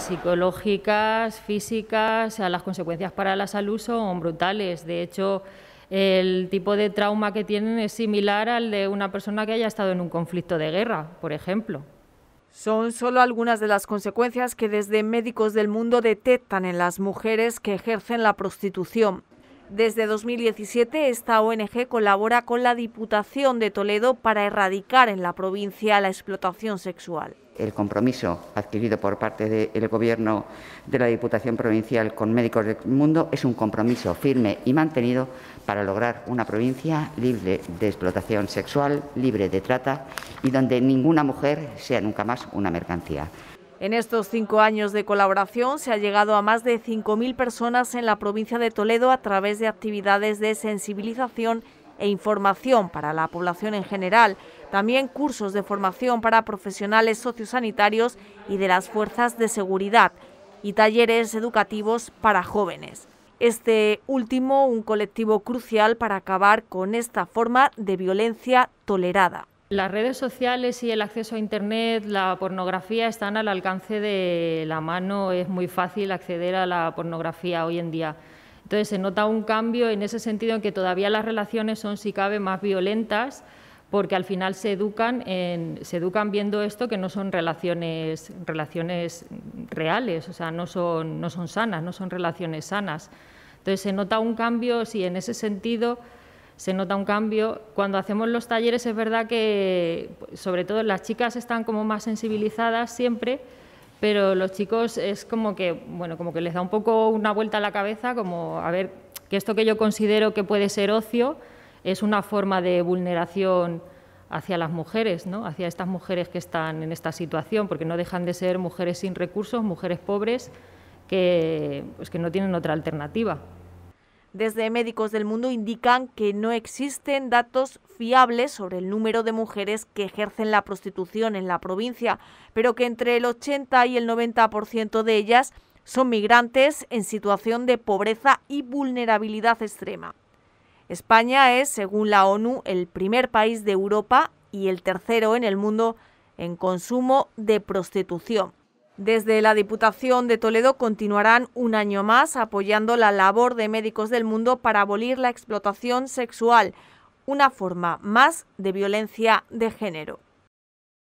psicológicas, físicas, o las consecuencias para la salud son brutales. De hecho, el tipo de trauma que tienen es similar al de una persona que haya estado en un conflicto de guerra, por ejemplo. Son solo algunas de las consecuencias que desde médicos del mundo detectan en las mujeres que ejercen la prostitución. Desde 2017, esta ONG colabora con la Diputación de Toledo para erradicar en la provincia la explotación sexual. El compromiso adquirido por parte del Gobierno de la Diputación Provincial con Médicos del Mundo es un compromiso firme y mantenido para lograr una provincia libre de explotación sexual, libre de trata y donde ninguna mujer sea nunca más una mercancía. En estos cinco años de colaboración se ha llegado a más de 5.000 personas en la provincia de Toledo a través de actividades de sensibilización e información para la población en general, también cursos de formación para profesionales sociosanitarios y de las fuerzas de seguridad y talleres educativos para jóvenes. Este último, un colectivo crucial para acabar con esta forma de violencia tolerada. Las redes sociales y el acceso a Internet, la pornografía están al alcance de la mano, es muy fácil acceder a la pornografía hoy en día. Entonces se nota un cambio en ese sentido en que todavía las relaciones son, si cabe, más violentas, porque al final se educan, se educan viendo esto que no son relaciones, reales, o sea, no son, no son sanas, no son relaciones sanas. Entonces se nota un cambio, si en ese sentido se nota un cambio. Cuando hacemos los talleres es verdad que, pues, sobre todo las chicas están como más sensibilizadas siempre, pero los chicos es como que, bueno, como que les da un poco una vuelta a la cabeza, como a ver, que esto que yo considero que puede ser ocio es una forma de vulneración hacia las mujeres, ¿no? hacia estas mujeres que están en esta situación, porque no dejan de ser mujeres sin recursos, mujeres pobres, que, pues, que no tienen otra alternativa. Desde médicos del mundo indican que no existen datos fiables sobre el número de mujeres que ejercen la prostitución en la provincia, pero que entre el 80 y el 90% de ellas son migrantes en situación de pobreza y vulnerabilidad extrema. España es, según la ONU, el primer país de Europa y el tercero en el mundo en consumo de prostitución. Desde la Diputación de Toledo continuarán un año más apoyando la labor de Médicos del Mundo para abolir la explotación sexual, una forma más de violencia de género.